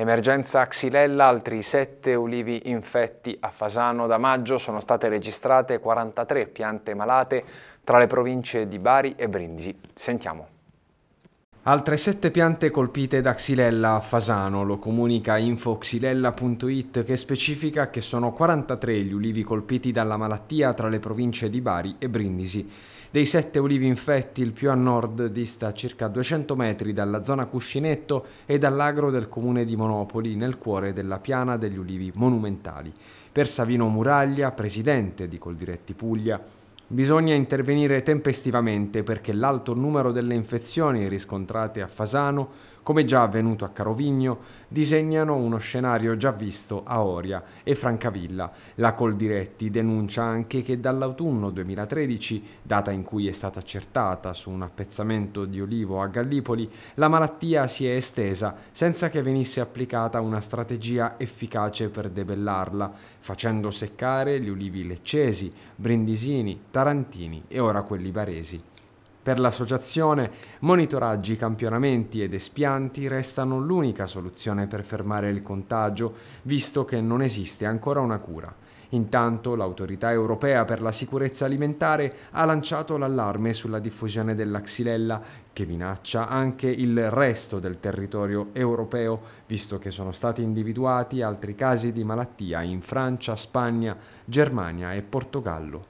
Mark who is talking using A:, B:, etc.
A: Emergenza Xylella, altri sette ulivi infetti a Fasano. Da maggio sono state registrate 43 piante malate tra le province di Bari e Brindisi. Sentiamo. Altre sette piante colpite da Xylella a Fasano, lo comunica infoxylella.it che specifica che sono 43 gli ulivi colpiti dalla malattia tra le province di Bari e Brindisi. Dei sette ulivi infetti, il più a nord dista circa 200 metri dalla zona Cuscinetto e dall'agro del comune di Monopoli, nel cuore della piana degli ulivi monumentali. Per Savino Muraglia, presidente di Coldiretti Puglia, Bisogna intervenire tempestivamente perché l'alto numero delle infezioni riscontrate a Fasano, come già avvenuto a Carovigno, disegnano uno scenario già visto a Oria e Francavilla. La Coldiretti denuncia anche che dall'autunno 2013, data in cui è stata accertata su un appezzamento di olivo a Gallipoli, la malattia si è estesa senza che venisse applicata una strategia efficace per debellarla, facendo seccare gli ulivi leccesi, brindisini, tarantini e ora quelli baresi. Per l'associazione, monitoraggi, campionamenti ed espianti restano l'unica soluzione per fermare il contagio, visto che non esiste ancora una cura. Intanto l'autorità europea per la sicurezza alimentare ha lanciato l'allarme sulla diffusione della xylella che minaccia anche il resto del territorio europeo, visto che sono stati individuati altri casi di malattia in Francia, Spagna, Germania e Portogallo.